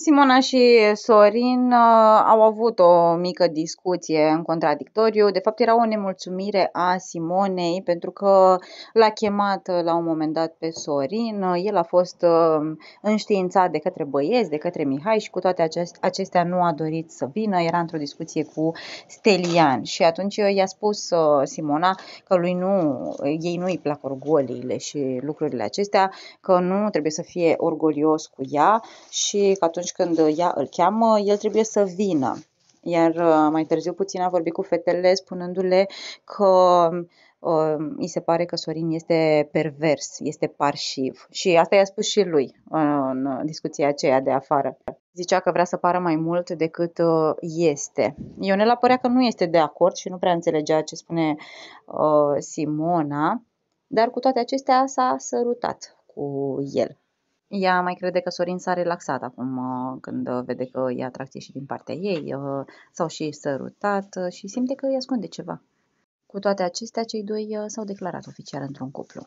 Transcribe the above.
Simona și Sorin uh, au avut o mică discuție în contradictoriu. De fapt, era o nemulțumire a Simonei pentru că l-a chemat uh, la un moment dat pe Sorin. Uh, el a fost uh, înștiințat de către băieți, de către Mihai și cu toate acest- acestea nu a dorit să vină. Era într-o discuție cu Stelian și atunci uh, i-a spus uh, Simona că lui nu, ei nu îi plac orgoliile și lucrurile acestea, că nu trebuie să fie orgolios cu ea și că atunci atunci când ea îl cheamă, el trebuie să vină. Iar uh, mai târziu puțin a vorbit cu fetele spunându-le că uh, îi se pare că Sorin este pervers, este parșiv. Și asta i-a spus și lui în, uh, în discuția aceea de afară. Zicea că vrea să pară mai mult decât uh, este. Ionela părea că nu este de acord și nu prea înțelegea ce spune uh, Simona, dar cu toate acestea s-a sărutat cu el ea mai crede că Sorin s-a relaxat acum uh, când uh, vede că e atracție și din partea ei, uh, sau și sărutat și simte că îi ascunde ceva. Cu toate acestea, cei doi s-au declarat oficial într-un cuplu.